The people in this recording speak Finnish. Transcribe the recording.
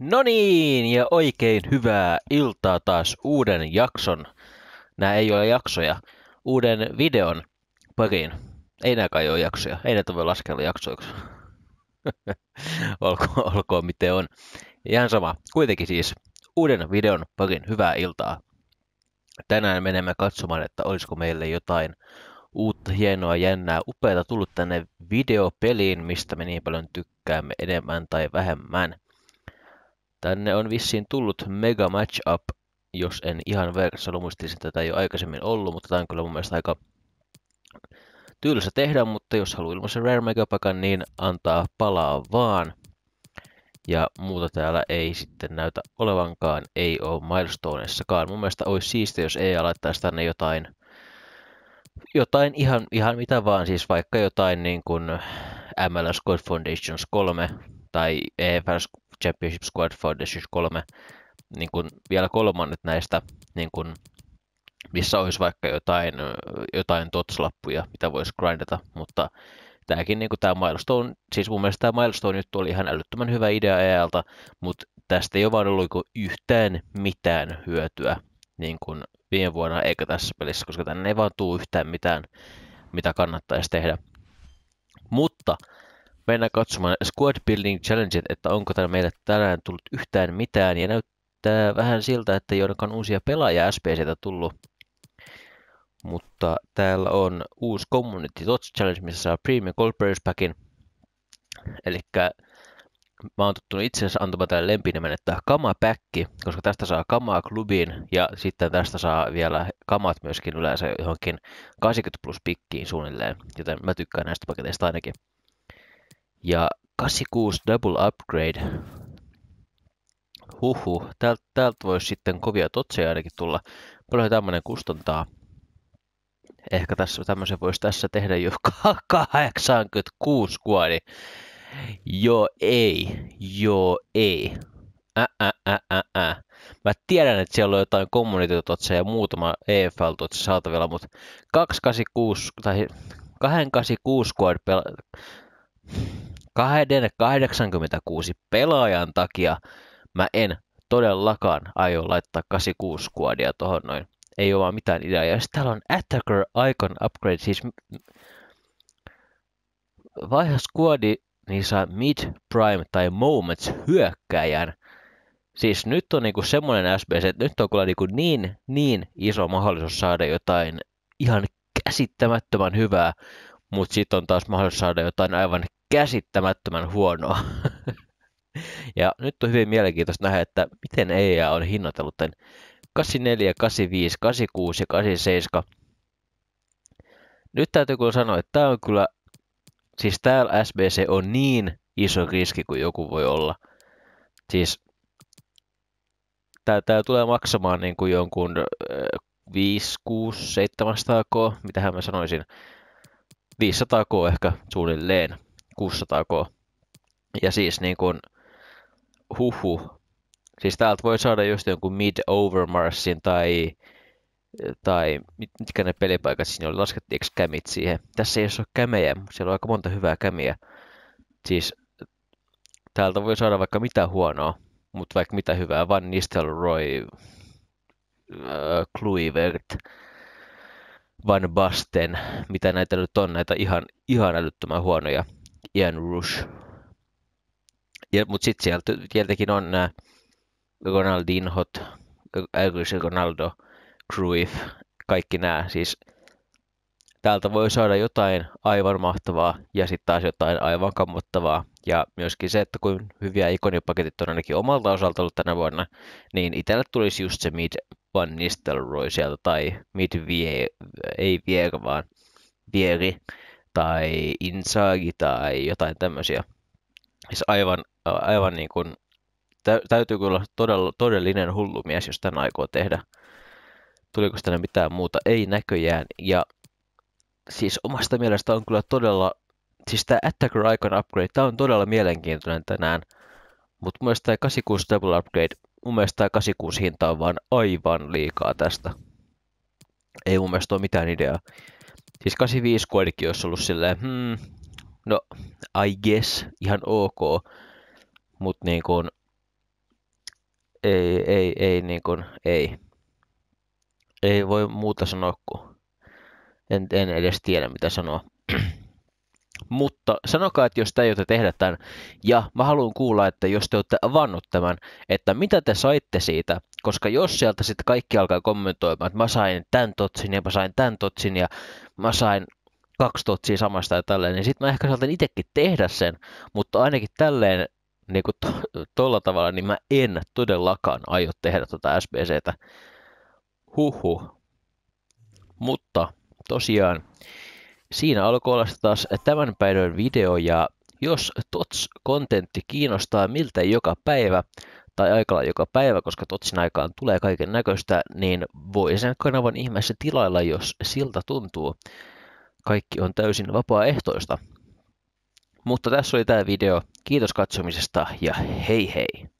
No niin, ja oikein hyvää iltaa taas uuden jakson. Nämä ei ole jaksoja. Uuden videon pariin. Ei nämä kai ole jaksoja. Ei näitä voi laskella jaksoiksi. Olko olkoon miten on. Ihan sama. Kuitenkin siis uuden videon pariin hyvää iltaa. Tänään menemme katsomaan, että olisiko meille jotain uutta, hienoa, jännää, upeata tullut tänne videopeliin, mistä me niin paljon tykkäämme enemmän tai vähemmän – Tänne on vissiin tullut mega matchup, jos en ihan väärässä ollut, muistilisin tätä ei ole aikaisemmin ollut, mutta tämä on kyllä mun mielestä aika tylsä tehdä, mutta jos haluaa ilmaisen rare megapakan, niin antaa palaa vaan. Ja muuta täällä ei sitten näytä olevankaan, ei ole Milestoneissakaan. Mun mielestä olisi siistiä, jos ei laittaisi tänne jotain, jotain ihan, ihan mitä vaan, siis vaikka jotain niin kuin MLS Gold Foundations 3 tai EFS Championship Squad Foundation 3 niin kuin vielä kolmannet näistä, niin kuin, missä olisi vaikka jotain, jotain totslappuja, mitä voisi grindata, mutta tämäkin niin kuin tämä milestone, siis mun mielestä tämä milestone nyt oli ihan älyttömän hyvä idea EALta, mutta tästä ei ole vaan ollut niin yhtään mitään hyötyä niin kuin viime vuonna eikä tässä pelissä, koska tänne ei vaan tule yhtään mitään, mitä kannattaisi tehdä. Mutta mennään katsomaan Squad Building Challenge, että onko täällä meille tänään tullut yhtään mitään. Ja näyttää vähän siltä, että ei olekaan uusia pelaajia SPCtä tullut. Mutta täällä on uusi Community Tots Challenge, missä saa Premium Gold Players Packin. Eli mä oon tottunut itse asiassa antamaan tälle lempinimen, että kamapäkki, koska tästä saa kamaa klubiin ja sitten tästä saa vielä kamat myöskin yleensä johonkin 80 plus pikkiin suunnilleen, joten mä tykkään näistä paketeista ainakin. Ja 86 Double Upgrade. Huhu, täältä täält voisi sitten kovia totseja ainakin tulla. Paljon tämmöinen kustantaa. Ehkä tässä tämmöisen voisi tässä tehdä jo 86 kuori. Niin joo ei, joo ei. Ä, ä, ä, ä, ä. Mä tiedän, että siellä on jotain kommunitiototseja ja muutama efl totse saatavilla, mutta 286 tai 286 kuori pel- 86 pelaajan takia mä en todellakaan aio laittaa 86 squadia tohon noin. Ei ole vaan mitään ideaa. Ja sitten täällä on Attacker Icon Upgrade, siis vaiha skuadi, niin saa mid, prime tai moments hyökkäjän. Siis nyt on niinku semmoinen SBC, että nyt on kyllä niinku niin, niin iso mahdollisuus saada jotain ihan käsittämättömän hyvää, mutta sitten on taas mahdollisuus saada jotain aivan käsittämättömän huonoa. ja nyt on hyvin mielenkiintoista nähdä, että miten EA on hinnoitellut tämän 84, 85, 86 ja 87. Nyt täytyy kyllä sanoa, että tämä on kyllä, siis täällä SBC on niin iso riski kuin joku voi olla. Siis tämä tulee maksamaan niin kuin jonkun 5, 6, 700 k, mitähän mä sanoisin, 500 k ehkä suunnilleen. 600k. Ja siis niin kuin, huhu, siis täältä voi saada just jonkun Mid Overmarsin tai, tai mit, mitkä ne pelipaikat siinä oli, laskettiinko kämit siihen. Tässä ei ole kämejä, mutta siellä on aika monta hyvää kämiä. Siis täältä voi saada vaikka mitä huonoa, mutta vaikka mitä hyvää. Van Nistelrooy, äh, Kluivert, Van Basten, mitä näitä nyt on, näitä ihan, ihan älyttömän huonoja. Ian Rush. Mutta sitten sieltä, tietenkin on nämä äh, Ronaldinhot, Elvis äh, äh, siis Ronaldo, Cruyff, kaikki nämä. Siis täältä voi saada jotain aivan mahtavaa ja sitten taas jotain aivan kammottavaa. Ja myöskin se, että kun hyviä ikonipaketit on ainakin omalta osalta ollut tänä vuonna, niin itellä tulisi just se Mid Van Nistelrooy sieltä tai Mid Vie, ei Vier vaan Vieri tai Insaagi tai jotain tämmöisiä. Siis aivan, aivan niin kuin, täytyy kyllä olla todella, todellinen hullu mies, jos tämän aikoo tehdä. Tuliko tänne mitään muuta? Ei näköjään. Ja siis omasta mielestä on kyllä todella, siis tämä Attacker Icon Upgrade, tämä on todella mielenkiintoinen tänään. Mutta mun mielestä tämä 86 Double Upgrade, mun mielestä tämä 86 hinta on vaan aivan liikaa tästä. Ei mun mielestä ole mitään ideaa. Siis 85 kuitenkin olisi ollut silleen, hmm, no I guess, ihan ok, mutta niin kuin, ei, ei, ei, niin kuin, ei. Ei voi muuta sanoa kuin, en, en edes tiedä mitä sanoa. Mutta sanokaa, että jos te aiotte tehdä tämän, ja mä haluan kuulla, että jos te olette avannut tämän, että mitä te saitte siitä, koska jos sieltä sitten kaikki alkaa kommentoimaan, että mä sain tämän totsin ja mä sain tämän totsin ja mä sain kaksi totsia samasta ja tälleen, niin sitten mä ehkä saatan itsekin tehdä sen, mutta ainakin tälleen niin kuin to, tolla tavalla, niin mä en todellakaan aio tehdä tuota SBCtä. Huhhuh. Mutta tosiaan, siinä alkoi olla taas tämän päivän video, ja jos TOTS-kontentti kiinnostaa miltä joka päivä, tai aikalla joka päivä, koska totsin aikaan tulee kaiken näköistä, niin voi sen kanavan ihmeessä tilailla, jos siltä tuntuu. Kaikki on täysin vapaaehtoista. Mutta tässä oli tämä video. Kiitos katsomisesta ja hei hei!